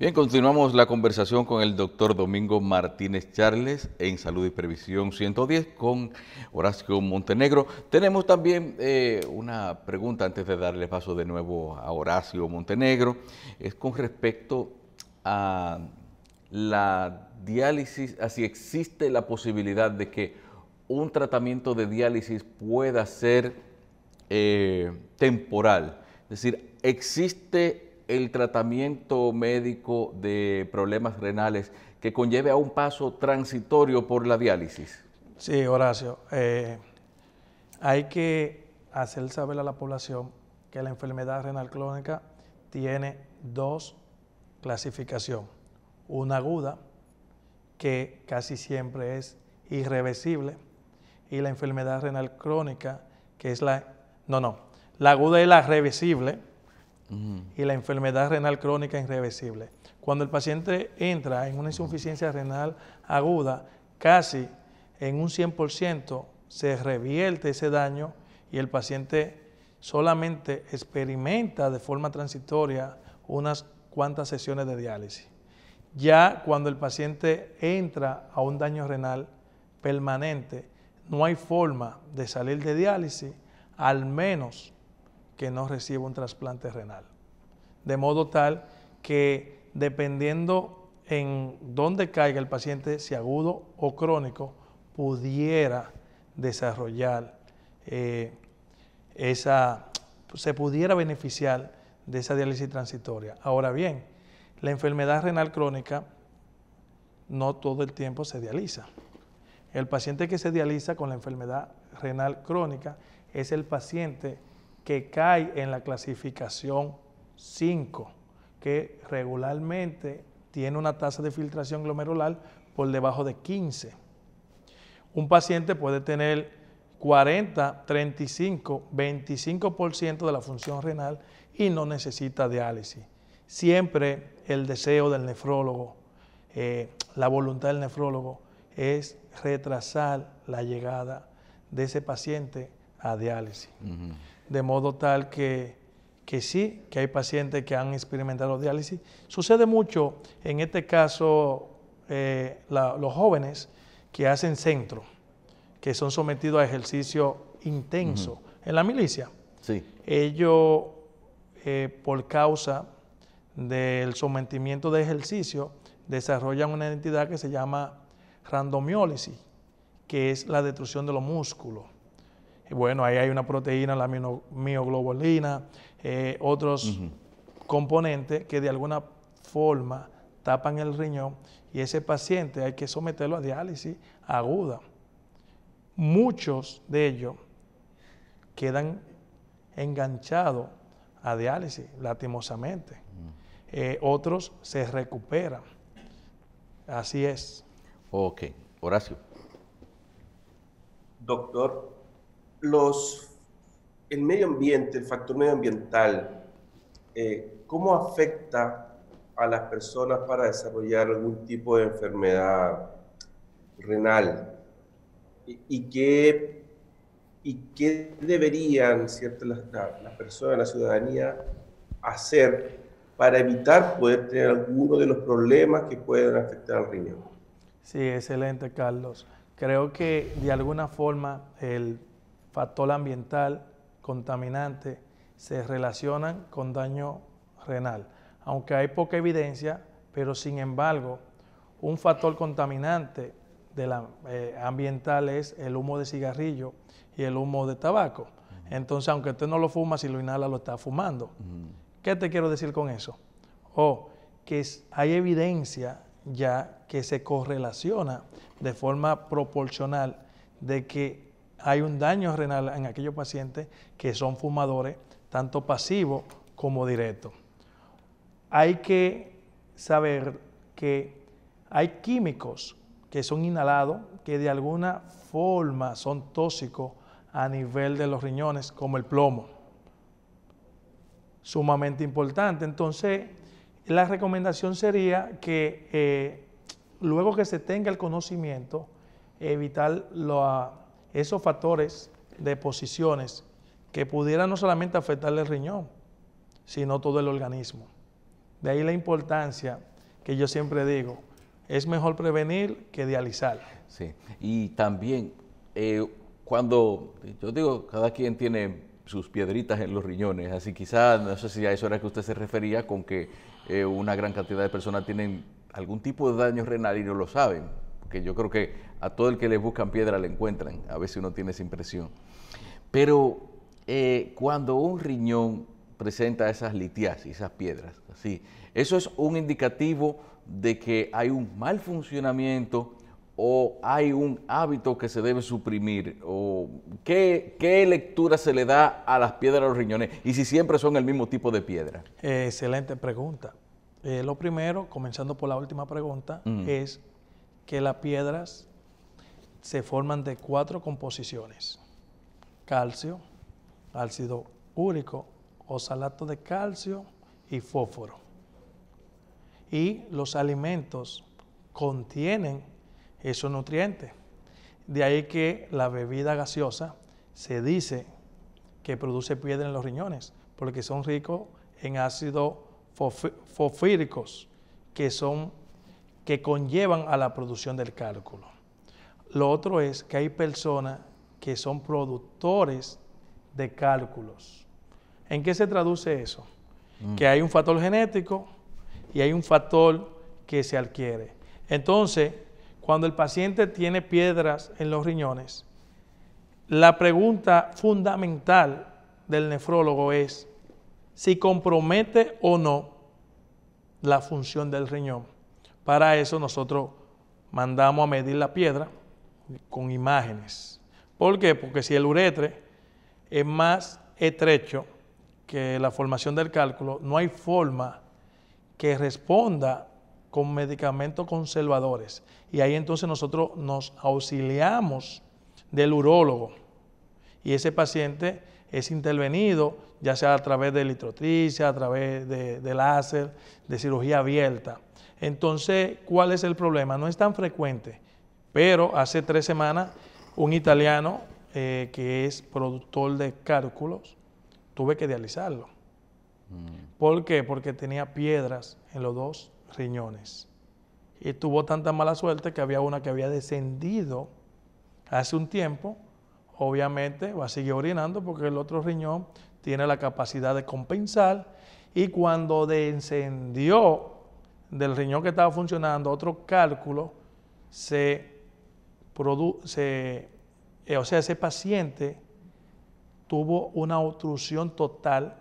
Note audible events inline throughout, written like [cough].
Bien, continuamos la conversación con el doctor Domingo Martínez Charles en Salud y Previsión 110 con Horacio Montenegro. Tenemos también eh, una pregunta antes de darle paso de nuevo a Horacio Montenegro. Es con respecto a la diálisis, a si existe la posibilidad de que un tratamiento de diálisis pueda ser eh, temporal. Es decir, existe el tratamiento médico de problemas renales que conlleve a un paso transitorio por la diálisis? Sí, Horacio. Eh, hay que hacer saber a la población que la enfermedad renal crónica tiene dos clasificaciones. Una aguda, que casi siempre es irreversible, y la enfermedad renal crónica, que es la... No, no. La aguda es la reversible, y la enfermedad renal crónica irreversible. Cuando el paciente entra en una insuficiencia renal aguda, casi en un 100% se revierte ese daño y el paciente solamente experimenta de forma transitoria unas cuantas sesiones de diálisis. Ya cuando el paciente entra a un daño renal permanente, no hay forma de salir de diálisis, al menos que no reciba un trasplante renal. De modo tal que dependiendo en dónde caiga el paciente, si agudo o crónico, pudiera desarrollar eh, esa, se pudiera beneficiar de esa diálisis transitoria. Ahora bien, la enfermedad renal crónica no todo el tiempo se dializa. El paciente que se dializa con la enfermedad renal crónica es el paciente que cae en la clasificación 5, que regularmente tiene una tasa de filtración glomerular por debajo de 15. Un paciente puede tener 40, 35, 25% de la función renal y no necesita diálisis. Siempre el deseo del nefrólogo, eh, la voluntad del nefrólogo es retrasar la llegada de ese paciente a diálisis de modo tal que, sí, que hay pacientes que han experimentado diálisis. Sucede mucho, en este caso, eh, los jóvenes que hacen centro, que son sometidos a ejercicio intenso en la milicia. Ellos, eh, por causa del sometimiento de ejercicio, desarrollan una entidad que se llama randomiólisis, que es la destrucción de los músculos bueno, ahí hay una proteína, la mioglobulina, eh, otros componentes que de alguna forma tapan el riñón y ese paciente hay que someterlo a diálisis aguda. Muchos de ellos quedan enganchados a diálisis, lastimosamente. Mm. Eh, otros se recuperan. Así es. Ok, Horacio. Doctor, los, el medio ambiente, el factor medioambiental, eh, ¿cómo afecta a las personas para desarrollar algún tipo de enfermedad renal? ¿Y, qué, y qué deberían las, las personas, la ciudadanía, hacer para evitar poder tener alguno de los problemas que pueden afectar al riñón? Sí, excelente, Carlos. Creo que de alguna forma el factor ambiental, contaminante, se relacionan con daño renal. Aunque hay poca evidencia, pero sin embargo, un factor contaminante de la, eh, ambiental es el humo de cigarrillo y el humo de tabaco. Entonces, aunque usted no lo fuma, si lo inhala, lo está fumando. ¿Qué te quiero decir con eso? O que hay evidencia ya que se correlaciona de forma proporcional de que hay un daño renal en aquellos pacientes que son fumadores, tanto pasivos como directo. Hay que saber que hay químicos que son inhalados, que de alguna forma son tóxicos a nivel de los riñones, como el plomo. Sumamente importante. Entonces, la recomendación sería que eh, luego que se tenga el conocimiento, evitar a esos factores de posiciones que pudieran no solamente afectarle el riñón, sino todo el organismo. De ahí la importancia que yo siempre digo, es mejor prevenir que dializar. Sí, y también eh, cuando, yo digo, cada quien tiene sus piedritas en los riñones, así quizás, no sé si a eso era que usted se refería, con que eh, una gran cantidad de personas tienen algún tipo de daño renal y no lo saben que yo creo que a todo el que le buscan piedra le encuentran, a veces uno tiene esa impresión. Pero eh, cuando un riñón presenta esas litias y esas piedras, así, eso es un indicativo de que hay un mal funcionamiento o hay un hábito que se debe suprimir? ¿O qué, lectura se le da a las piedras de los riñones? Y si siempre son el mismo tipo de piedra. excelente pregunta. Eh, lo primero, comenzando por la última pregunta, mm. es que las piedras se forman de cuatro composiciones. Calcio, ácido úrico, oxalato de calcio y fósforo. Y los alimentos contienen esos nutrientes. De ahí que la bebida gaseosa se dice que produce piedra en los riñones, porque son ricos en ácidos fosfíricos, que son que conllevan a la producción del cálculo. Lo otro es que hay personas que son productores de cálculos. ¿En qué se traduce eso? Mm. Que hay un factor genético y hay un factor que se adquiere. Entonces, cuando el paciente tiene piedras en los riñones, la pregunta fundamental del nefrólogo es si compromete o no la función del riñón. Para eso nosotros mandamos a medir la piedra con imágenes. ¿Por qué? Porque si el uretre es más estrecho que la formación del cálculo, no hay forma que responda con medicamentos conservadores. Y ahí entonces nosotros nos auxiliamos del urólogo y ese paciente es intervenido, ya sea a través de litrotricia, a través de, láser, de cirugía abierta. Entonces, ¿cuál es el problema? No es tan frecuente, pero hace tres semanas un italiano eh, que es productor de cálculos, tuve que dializarlo. Mm. ¿Por qué? Porque tenía piedras en los dos riñones. Y tuvo tanta mala suerte que había una que había descendido hace un tiempo obviamente va a seguir orinando porque el otro riñón tiene la capacidad de compensar y cuando descendió del riñón que estaba funcionando otro cálculo, se, produce, eh, o sea, ese paciente tuvo una obstrucción total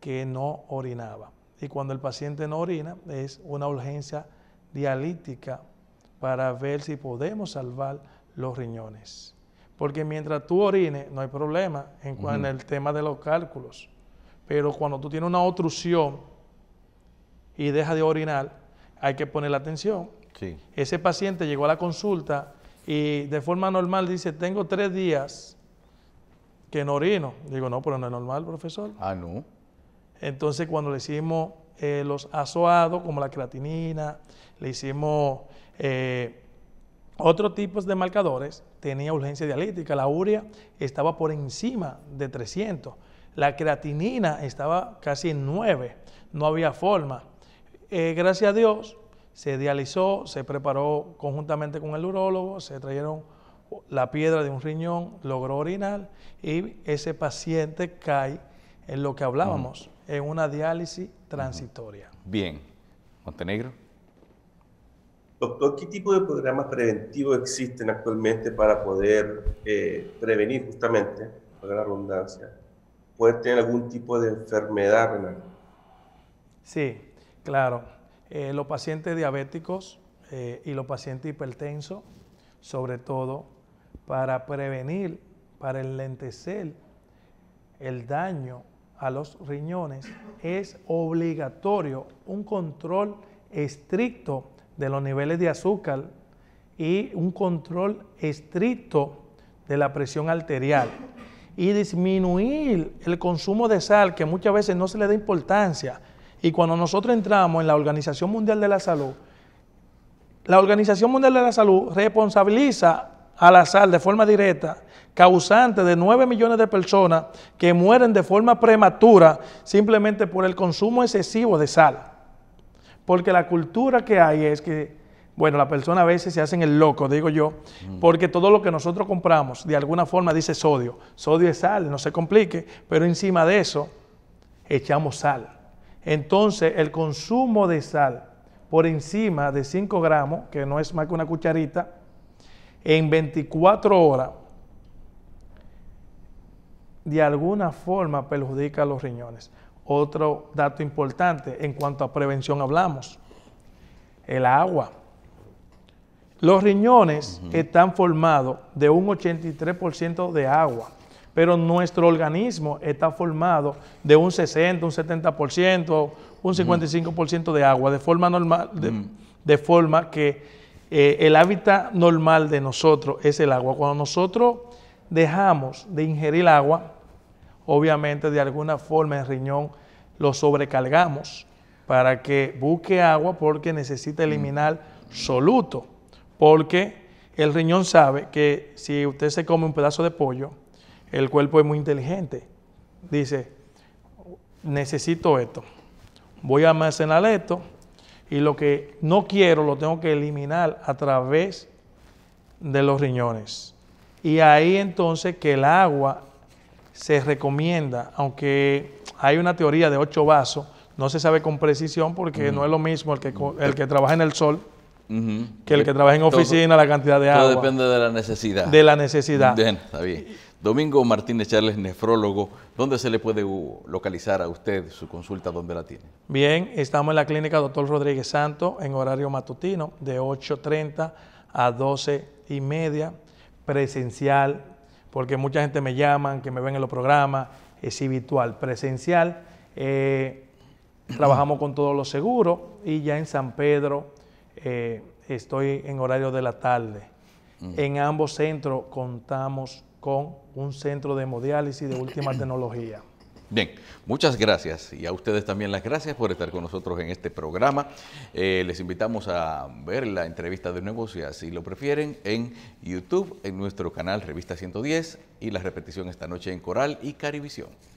que no orinaba. Y cuando el paciente no orina, es una urgencia dialítica para ver si podemos salvar los riñones. Porque mientras tú orines, no hay problema en, el tema de los cálculos. Pero cuando tú tienes una obstrucción y deja de orinar, hay que poner la atención. Sí. Ese paciente llegó a la consulta y de forma normal dice, tengo tres días que no orino. Digo, no, pero no es normal, profesor. Ah, no. Entonces, cuando le hicimos eh, los azoados, como la creatinina, le hicimos eh, otros tipos de marcadores, tenía urgencia dialítica, la urea estaba por encima de 300, la creatinina estaba casi en 9, no había forma. Eh, gracias a Dios se dializó, se preparó conjuntamente con el urólogo, se trajeron la piedra de un riñón, logró orinar y ese paciente cae en lo que hablábamos, en una diálisis transitoria. Bien, Montenegro. Doctor, ¿qué tipo de programas preventivos existen actualmente para poder eh, prevenir justamente, para la redundancia, poder tener algún tipo de enfermedad renal? Sí, claro. Eh, los pacientes diabéticos eh, y los pacientes hipertensos, sobre todo, para prevenir, para enlentecer el daño a los riñones, es obligatorio un control estricto de los niveles de azúcar y un control estricto de la presión arterial y disminuir el consumo de sal que muchas veces no se le da importancia. Y cuando nosotros entramos en la Organización Mundial de la Salud, la Organización Mundial de la Salud responsabiliza a la sal de forma directa, causante de 9 millones de personas que mueren de forma prematura simplemente por el consumo excesivo de sal. Porque la cultura que hay es que, bueno, la persona a veces se hace el loco, digo yo, porque todo lo que nosotros compramos de alguna forma dice sodio. Sodio es sal, no se complique, pero encima de eso echamos sal. Entonces, el consumo de sal por encima de 5 gramos, que no es más que una cucharita, en 24 horas, de alguna forma perjudica los riñones otro dato importante en cuanto a prevención hablamos, el agua. Los riñones están formados de un 83% de agua, pero nuestro organismo está formado de un 60, un 70%, un 55% de agua, de forma normal, de, forma que eh, el hábitat normal de nosotros es el agua. Cuando nosotros dejamos de ingerir agua, obviamente de alguna forma el riñón lo sobrecargamos para que busque agua porque necesita mm. eliminar soluto, porque el riñón sabe que si usted se come un pedazo de pollo, el cuerpo es muy inteligente. Dice, necesito esto, voy a almacenar esto y lo que no quiero lo tengo que eliminar a través de los riñones. Y ahí entonces que el agua se recomienda, aunque hay una teoría de ocho vasos, no se sabe con precisión porque no es lo mismo el que, el que trabaja en el sol que el que eh, trabaja en oficina, la cantidad de agua. Todo depende de la necesidad. De la necesidad. Bien, está bien. Domingo Martínez Charles, nefrólogo, ¿dónde se le puede localizar a usted su consulta? ¿Dónde la tiene? Bien, estamos en la clínica Doctor Rodríguez Santo en horario matutino de 8.30 a 12 y media, presencial porque mucha gente me llama, que me ven en los programas, es habitual, presencial. Eh, trabajamos con todos los seguros y ya en San Pedro eh, estoy en horario de la tarde. Mm. En ambos centros contamos con un centro de hemodiálisis de última [clears throat] tecnología. Bien, muchas gracias y a ustedes también las gracias por estar con nosotros en este programa. Eh, les invitamos a ver la entrevista de negocios, si lo prefieren, en YouTube, en nuestro canal Revista 110 y la repetición esta noche en Coral y Carivisión.